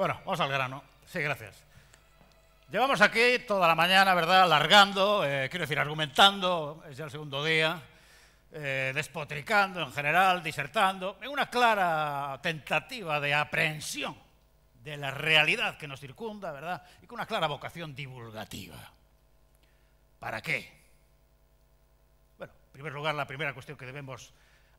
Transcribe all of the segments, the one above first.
Bueno, vamos al grano. Sí, gracias. Llevamos aquí toda la mañana, ¿verdad?, alargando, eh, quiero decir, argumentando, es ya el segundo día, eh, despotricando en general, disertando, en una clara tentativa de aprehensión de la realidad que nos circunda, ¿verdad?, y con una clara vocación divulgativa. ¿Para qué? Bueno, en primer lugar, la primera cuestión que debemos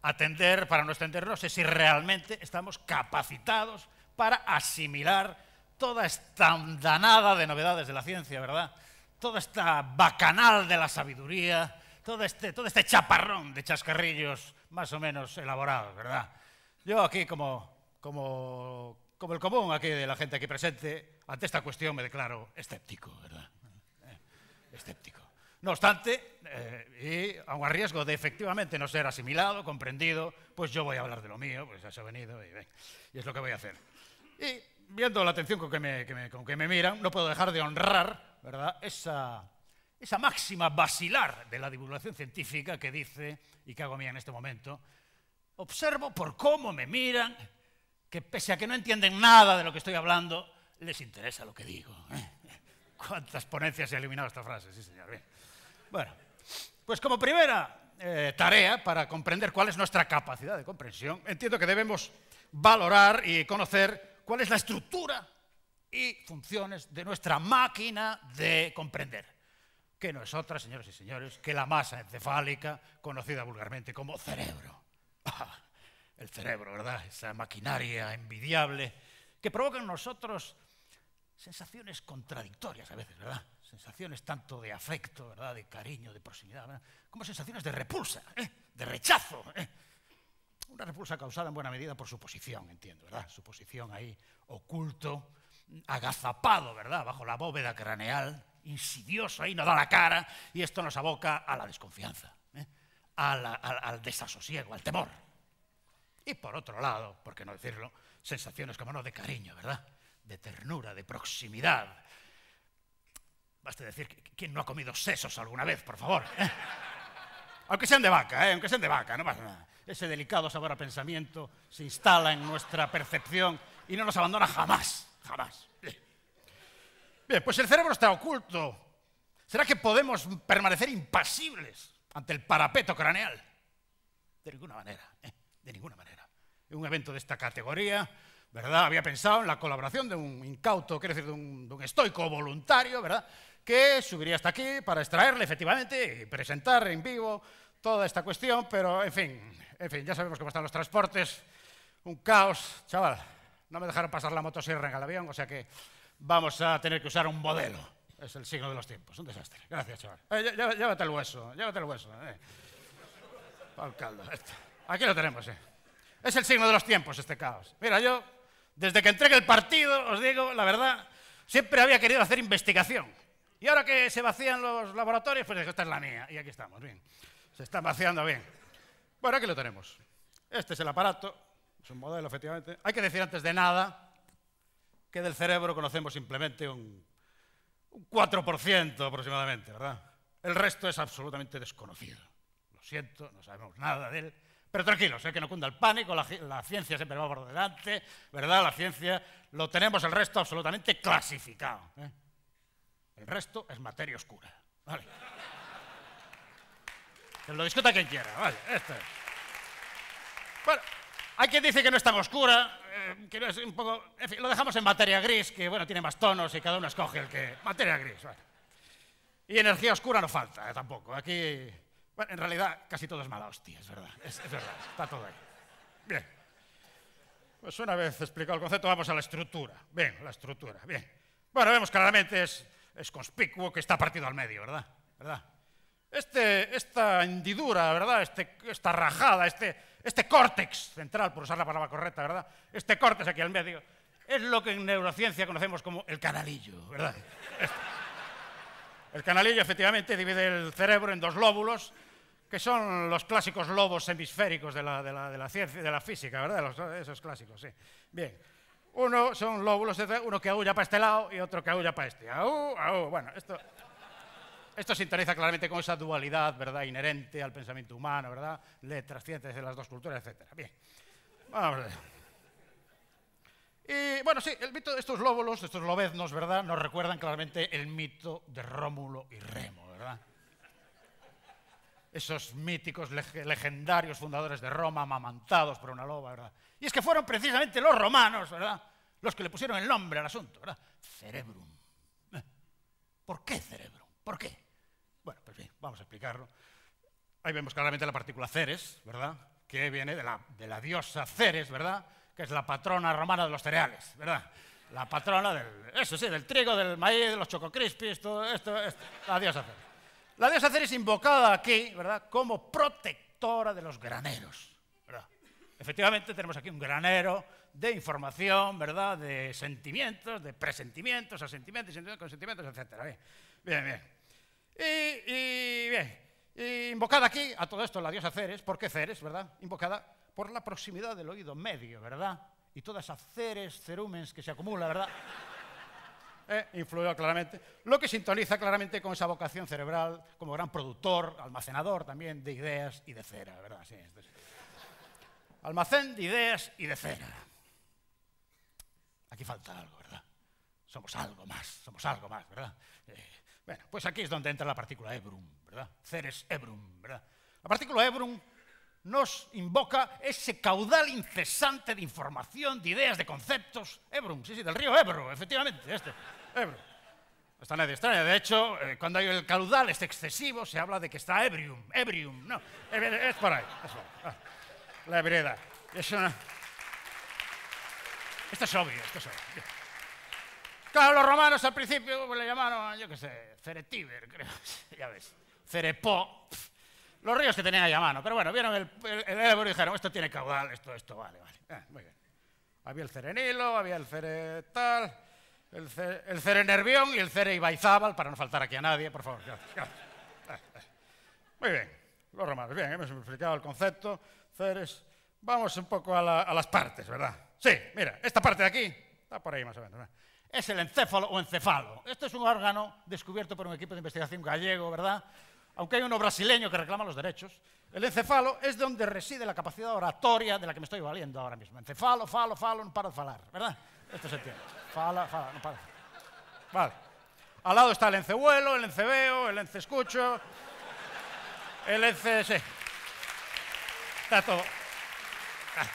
atender para no extendernos es si realmente estamos capacitados para asimilar toda esta andanada de novedades de la ciencia, ¿verdad? Toda esta bacanal de la sabiduría, todo este, todo este chaparrón de chascarrillos más o menos elaborados, ¿verdad? Yo aquí, como, como, como el común aquí de la gente aquí presente, ante esta cuestión me declaro escéptico, ¿verdad? Eh, escéptico. No obstante, eh, y aún a riesgo de efectivamente no ser asimilado, comprendido, pues yo voy a hablar de lo mío, pues se ha venido y, es lo que voy a hacer. Y viendo la atención con que me, miran, no puedo dejar de honrar ¿verdad? Esa, máxima basilar de la divulgación científica que dice, y que hago mía en este momento, observo por cómo me miran que pese a que no entienden nada de lo que estoy hablando, les interesa lo que digo. ¿eh? ¿Cuántas ponencias he eliminado esta frase? Sí, señor. Bien. Bueno, pues como primera eh, tarea para comprender cuál es nuestra capacidad de comprensión, entiendo que debemos valorar y conocer cuál es la estructura y funciones de nuestra máquina de comprender, que no es otra, señores y señores, que la masa encefálica conocida vulgarmente como cerebro. El cerebro, ¿verdad? Esa maquinaria envidiable que provoca en nosotros sensaciones contradictorias a veces, ¿verdad? Sensaciones tanto de afecto, ¿verdad? De cariño, de proximidad, ¿verdad? Como sensaciones de repulsa, ¿eh? de rechazo. ¿eh? Una repulsa causada en buena medida por su posición, entiendo, ¿verdad? Su posición ahí oculto, agazapado, ¿verdad? Bajo la bóveda craneal, insidioso ahí, no da la cara, y esto nos aboca a la desconfianza, ¿eh? al, desasosiego, al temor. Y por otro lado, por qué no decirlo, sensaciones, como no, de cariño, ¿verdad? de ternura, de proximidad. Basta decir, ¿quién no ha comido sesos alguna vez, por favor? ¿Eh? Aunque sean de vaca, ¿eh? aunque sean de vaca, no pasa nada. Ese delicado sabor a pensamiento se instala en nuestra percepción y no nos abandona jamás, jamás. Bien, pues el cerebro está oculto. ¿Será que podemos permanecer impasibles ante el parapeto craneal? De ninguna manera, ¿eh? de ninguna manera. En un evento de esta categoría, ¿verdad? Había pensado en la colaboración de un incauto, quiero decir, de un, estoico voluntario, ¿verdad? Que subiría hasta aquí para extraerle efectivamente y presentar en vivo toda esta cuestión, pero en fin, en fin, ya sabemos cómo están los transportes, un caos, chaval. No me dejaron pasar la moto en el avión, o sea que vamos a tener que usar un modelo. Es el signo de los tiempos, un desastre. Gracias, chaval. Eh, llévate el hueso, llévate el hueso. Eh. caldo. Este. Aquí lo tenemos, eh. Es el signo de los tiempos este caos. Mira, yo desde que entré el partido, os digo la verdad, siempre había querido hacer investigación. Y ahora que se vacían los laboratorios, pues esta es la mía. Y aquí estamos, bien. Se está vaciando bien. Bueno, aquí lo tenemos. Este es el aparato, es un modelo, efectivamente. Hay que decir antes de nada que del cerebro conocemos simplemente un 4% aproximadamente, ¿verdad? El resto es absolutamente desconocido. Lo siento, no sabemos nada de él. Pero tranquilos, que no cunda el pánico, la, ciencia siempre va por delante, ¿verdad? La ciencia lo tenemos el resto absolutamente clasificado. ¿eh? El resto es materia oscura. Vale. Que lo discuta quien quiera, Bueno, hay quien dice que no es tan oscura, eh, que no es un poco. En fin, lo dejamos en materia gris, que bueno, tiene más tonos y cada uno escoge el que. Materia gris, vale. Y energía oscura no falta eh, tampoco. Aquí bueno, en realidad casi todo es mala hostia, es verdad. Es, verdad, está todo ahí. Bien. Pues una vez explicado el concepto, vamos a la estructura. Bien, la estructura, bien. Bueno, vemos claramente, es, es conspicuo que está partido al medio, ¿verdad? ¿Verdad? Este, esta hendidura, ¿verdad? Este, esta rajada, este, este córtex central, por usar la palabra correcta, ¿verdad? Este córtex aquí al medio, es lo que en neurociencia conocemos como el canalillo, ¿verdad? Este. El canalillo efectivamente divide el cerebro en dos lóbulos que son los clásicos lobos hemisféricos de la, de la, de la ciencia, de la física, ¿verdad? esos clásicos, sí. Bien. Uno son lóbulos, uno que aúlla para este lado y otro que aúlla para este. ¡Aú, aú! Bueno, esto, esto sintoniza claramente con esa dualidad, ¿verdad? Inherente al pensamiento humano, ¿verdad? Letras, ciencias de las dos culturas, etcétera. Bien. Vamos a ver. Y bueno, sí, el mito de estos lóbulos, estos lobeznos, ¿verdad? Nos recuerdan claramente el mito de Rómulo y Remo, ¿verdad? esos míticos legendarios fundadores de Roma, amamantados por una loba, ¿verdad? Y es que fueron precisamente los romanos, ¿verdad? Los que le pusieron el nombre al asunto, ¿verdad? Cerebrum. ¿Por qué cerebrum? ¿Por qué? Bueno, pues bien, vamos a explicarlo. Ahí vemos claramente la partícula Ceres, ¿verdad? Que viene de la, diosa Ceres, ¿verdad? Que es la patrona romana de los cereales, ¿verdad? La patrona del, eso sí, del trigo, del maíz, de los chococrispis, todo esto, es la diosa Ceres. La diosa Ceres invocada aquí, ¿verdad? Como protectora de los graneros, ¿verdad? Efectivamente, tenemos aquí un granero de información, ¿verdad? De sentimientos, de presentimientos, asentimientos, sentimientos, etc. Bien, bien. bien. Y, bien, invocada aquí, a todo esto, la diosa Ceres, ¿por qué Ceres, verdad? Invocada por la proximidad del oído medio, ¿verdad? Y todas esas Ceres, cerúmens que se acumulan, ¿verdad? Eh, influyó claramente, lo que sintoniza claramente con esa vocación cerebral como gran productor, almacenador también de ideas y de cera, ¿verdad? Sí, este Almacén de ideas y de cera. Aquí falta algo, ¿verdad? Somos algo más, somos algo más, ¿verdad? Eh, bueno, pues aquí es donde entra la partícula ebrum, ¿verdad? Ceres ebrum, ¿verdad? La partícula ebrum nos invoca ese caudal incesante de información, de ideas, de conceptos. Ebrum, sí, sí, del río Ebro, efectivamente, este. Ebro. Eh, no está nadie extraña. De hecho, eh, cuando el caudal es excesivo, se habla de que está ebrium. Ebrium, no. Es por ahí. Ah, la ebriedad. Es Esto es obvio, esto es Claro, los romanos al principio le llamaron, yo qué sé, Ceretiber, creo. ya ves. Cerepó. Los ríos que tenían ahí a mano. Pero bueno, vieron el, el, Ebro y dijeron, esto tiene caudal, esto, esto vale, vale. Ah, muy bien. Había el Cerenilo, había el Ceretal el, Cere Nervión y el Cere Ibaizábal, para no faltar aquí a nadie, por favor. Muy bien, los romanos. Bien, hemos explicado el concepto. Ceres. Vamos un poco a, las partes, ¿verdad? Sí, mira, esta parte de aquí, está por ahí más o menos. Es el encéfalo o encefalo. Este es un órgano descubierto por un equipo de investigación gallego, ¿verdad? aunque hay uno brasileño que reclama los derechos, el encefalo es donde reside la capacidad oratoria de la que me estoy valiendo ahora mismo. Encefalo, falo, falo, no paro de falar, ¿verdad? Esto se entiende. Fala, fala, no para. Vale. Al lado está el encebuelo, el encebeo, el encescucho, el ence... Está todo. Ah.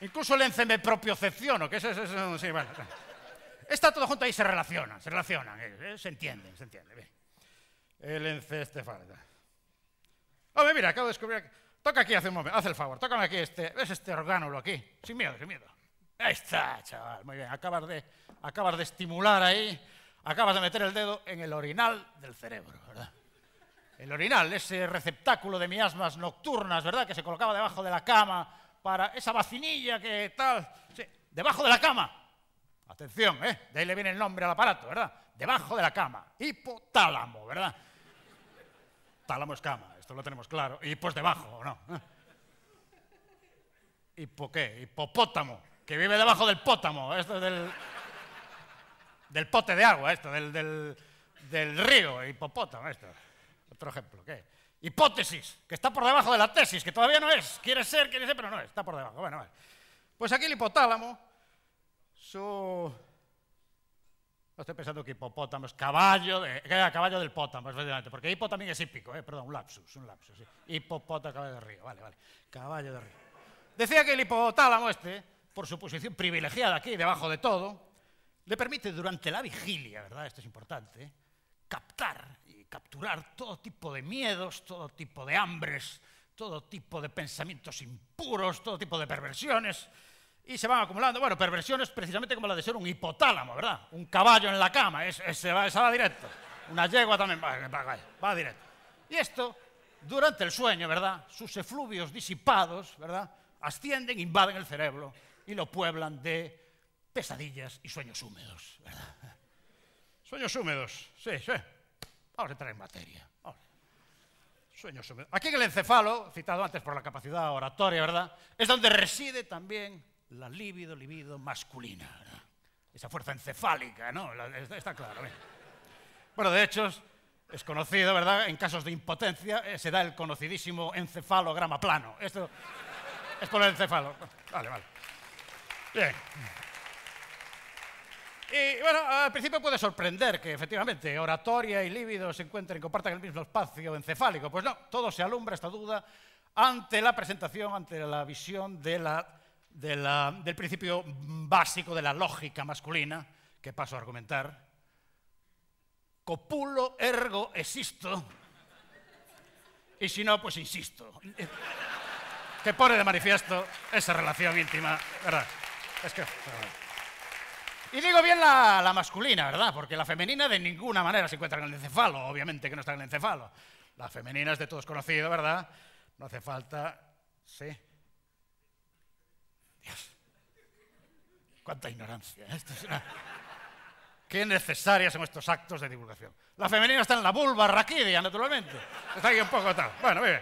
Incluso el ence me propiocepciono, que eso es... Eso, Está todo junto ahí, se relacionan, se relacionan, eh, eh, se entienden, se entiende. Bien. El este, Hombre, mira, acabo de descubrir... Toca aquí hace un momento, haz el favor, tócame aquí este, ¿ves este orgánulo aquí? Sin miedo, sin miedo. Ahí está, chaval, muy bien. Acabas de, acabas de estimular ahí, acabas de meter el dedo en el orinal del cerebro, ¿verdad? El orinal, ese receptáculo de miasmas nocturnas, ¿verdad? Que se colocaba debajo de la cama para esa vacinilla que tal. debajo de la cama. Atención, ¿eh? De ahí le viene el nombre al aparato, ¿verdad? Debajo de la cama. Hipotálamo, ¿verdad? Tálamo es cama, esto lo tenemos claro. Y pues debajo, no? ¿Eh? ¿Hipo qué? Hipopótamo que vive debajo del pótamo, esto del, del pote de agua, esto, del, río, hipopótamo, esto. Otro ejemplo, ¿qué? Hipótesis, que está por debajo de la tesis, que todavía no es, quiere ser, quiere ser, pero no es, está por debajo. Bueno, vale. Pues aquí el hipotálamo, su... No estoy pensando que hipopótamo es caballo, de, caballo del pótamo, verdad, porque hipo también es hípico, eh, perdón, un lapsus, un lapsus. Sí. Hipopótamo, caballo de río, vale, vale, caballo de río. Decía que el hipotálamo este por su posición privilegiada aquí, debajo de todo, le permite durante la vigilia, ¿verdad? Esto es importante, captar y capturar todo tipo de miedos, todo tipo de hambres, todo tipo de pensamientos impuros, todo tipo de perversiones, y se van acumulando. Bueno, perversiones precisamente como la de ser un hipotálamo, ¿verdad? Un caballo en la cama, va, esa va directo. Una yegua también va directo. Y esto, durante el sueño, ¿verdad? Sus efluvios disipados, ¿verdad? Ascienden, invaden el cerebro y lo pueblan de pesadillas y sueños húmedos. Sueños húmedos, sí, sí. Vamos a entrar en materia. Sueños húmedos. Aquí en el encefalo, citado antes por la capacidad oratoria, ¿verdad? Es donde reside también la libido, libido masculina. Esa fuerza encefálica, ¿no? está claro. Bueno, de hecho, es conocido, ¿verdad? En casos de impotencia eh, se da el conocidísimo encefalograma plano. Esto es con el encefalo. Vale, vale. Bien. Y bueno, al principio puede sorprender que efectivamente oratoria y líbido se encuentren y compartan el mismo espacio encefálico. Pues no, todo se alumbra esta duda ante la presentación, ante la visión del principio básico de la lógica masculina, que paso a argumentar. Copulo ergo existo. Y si no, pues insisto. que pone de manifiesto esa relación íntima, ¿verdad? Es que... Y digo bien la, masculina, ¿verdad? Porque la femenina de ninguna manera se encuentra en el encefalo, obviamente que no está en el encefalo. La femenina es de todos conocido, ¿verdad? No hace falta... Sí. Dios. Cuánta ignorancia. Qué necesarias son estos actos de divulgación. La femenina está en la vulva raquídea, naturalmente. Está aquí un poco tal. Bueno, bien.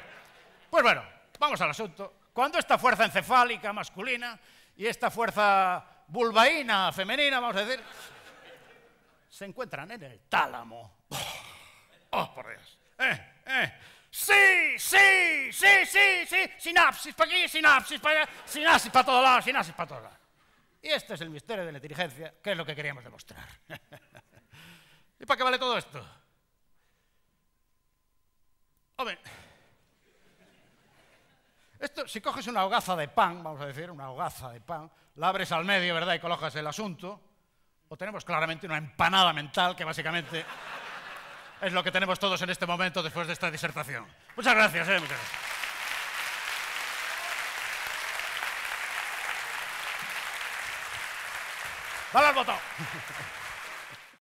Pues bueno, vamos al asunto. ¿Cuándo esta fuerza encefálica masculina y esta fuerza vulvaína, femenina, vamos a decir, se encuentran en el tálamo. Oh, ¡Oh, por Dios! Eh, eh. Sí, sí, sí, sí, sí, sinapsis para aquí, sinapsis para allá, sinapsis para todos lados, sinapsis para todos lados. Y este es el misterio de la inteligencia, que es lo que queríamos demostrar. ¿Y para qué vale todo esto? Hombre, si coges una hogaza de pan, vamos a decir, una hogaza de pan, la abres al medio, ¿verdad? Y colocas el asunto, o tenemos claramente una empanada mental, que básicamente es lo que tenemos todos en este momento después de esta disertación. Muchas gracias, ¿eh? Muchas gracias. Dale al botón.